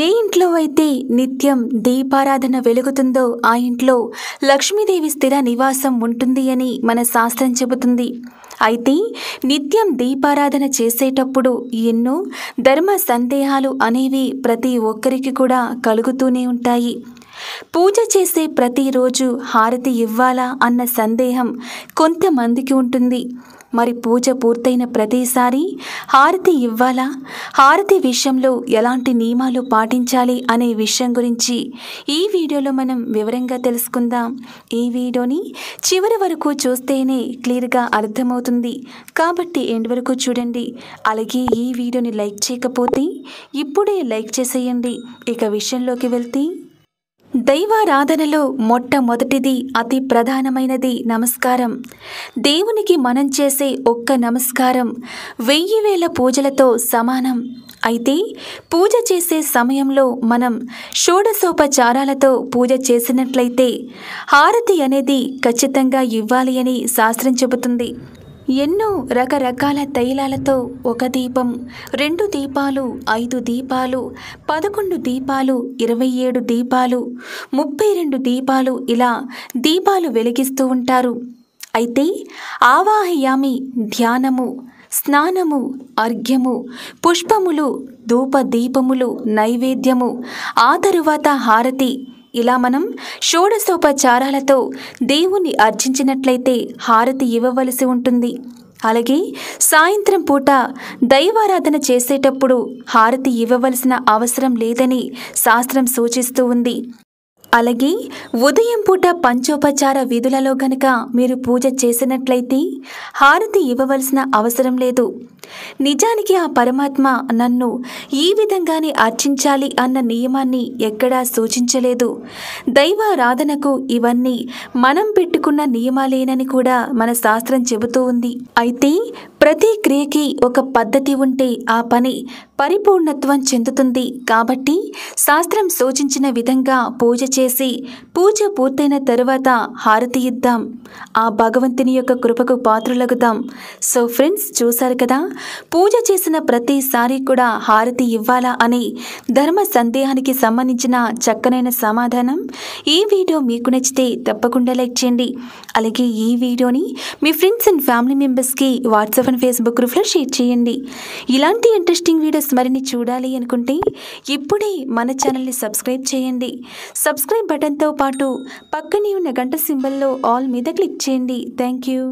ఏ ఇంట్లో అయితే నిత్యం దీపారాధన వెలుగుతుందో ఆ ఇంట్లో లక్ష్మీదేవి స్థిర నివాసం ఉంటుంది అని మన శాస్త్రం చెబుతుంది అయితే నిత్యం దీపారాధన చేసేటప్పుడు ఎన్నో ధర్మ సందేహాలు అనేవి ప్రతి ఒక్కరికి కూడా కలుగుతూనే ఉంటాయి పూజ చేసే ప్రతిరోజు హారతి ఇవ్వాలా అన్న సందేహం కొంతమందికి ఉంటుంది మరి పూజ పూర్తయిన ప్రతిసారి హారతి ఇవ్వాలా హారతి విషయంలో ఎలాంటి నియమాలు పాటించాలి అనే విషయం గురించి ఈ వీడియోలో మనం వివరంగా తెలుసుకుందాం ఈ వీడియోని చివరి వరకు చూస్తేనే క్లియర్గా అర్థమవుతుంది కాబట్టి ఎండ్ వరకు చూడండి అలాగే ఈ వీడియోని లైక్ చేయకపోతే ఇప్పుడే లైక్ చేసేయండి ఇక విషయంలోకి వెళ్తే దైవారాధనలో మొట్టమొదటిది అతి ప్రధానమైనది నమస్కారం దేవునికి మనం చేసే ఒక్క నమస్కారం వెయ్యి వేల పూజలతో సమానం అయితే పూజ చేసే సమయంలో మనం షోడశోపచారాలతో పూజ చేసినట్లయితే హారతి అనేది ఖచ్చితంగా ఇవ్వాలి అని శాస్త్రం చెబుతుంది ఎన్నో రకరకాల తైలాలతో ఒక దీపం రెండు దీపాలు ఐదు దీపాలు పదకొండు దీపాలు ఇరవై ఏడు దీపాలు ముప్పై రెండు దీపాలు ఇలా దీపాలు వెలిగిస్తూ ఉంటారు అయితే ఆవాహయామి ధ్యానము స్నానము అర్ఘ్యము పుష్పములు ధూప దీపములు నైవేద్యము ఆ తరువాత హారతి ఇలా మనం షోడశోపచారాలతో దేవుణ్ణి అర్జించినట్లయితే హారతి ఇవ్వవలసి ఉంటుంది అలాగే సాయంత్రం పూట దైవారాధన చేసేటప్పుడు హారతి ఇవ్వవలసిన అవసరం లేదని శాస్త్రం సూచిస్తూ ఉంది అలాగే ఉదయం పూట పంచోపచార విధులలో గనక మీరు పూజ చేసినట్లయితే హారతి ఇవ్వవలసిన అవసరం లేదు నిజానికి ఆ పరమాత్మ నన్ను ఈ విధంగానే అర్చించాలి అన్న నియమాన్ని ఎక్కడా సూచించలేదు దైవారాధనకు ఇవన్నీ మనం పెట్టుకున్న నియమాలేనని కూడా మన శాస్త్రం చెబుతూ ఉంది అయితే ప్రతి క్రియకి ఒక పద్ధతి ఉంటే ఆ పని పరిపూర్ణత్వం చెందుతుంది కాబట్టి శాస్త్రం సూచించిన విధంగా పూజ చేసి పూజ పూర్తయిన తరువాత హారతి ఇద్దాం ఆ భగవంతుని యొక్క కృపకు పాత్రలగుదాం సో ఫ్రెండ్స్ చూశారు కదా పూజ చేసిన ప్రతిసారి కూడా హారతి ఇవ్వాలా అని ధర్మ సందేహానికి సంబంధించిన చక్కనైన సమాధానం ఈ వీడియో మీకు నచ్చితే తప్పకుండా లైక్ చేయండి అలాగే ఈ వీడియోని మీ ఫ్రెండ్స్ అండ్ ఫ్యామిలీ మెంబర్స్కి వాట్సాప్ అండ్ ఫేస్బుక్ గ్రూప్లో షేర్ చేయండి ఇలాంటి ఇంట్రెస్టింగ్ వీడియోస్ మరిన్ని చూడాలి అనుకుంటే ఇప్పుడే మన ఛానల్ని సబ్స్క్రైబ్ చేయండి సబ్స్క్రైబ్ బటన్తో పాటు పక్కనే ఉన్న గంట సింబల్లో ఆల్ మీద క్లిక్ చేయండి థ్యాంక్ యూ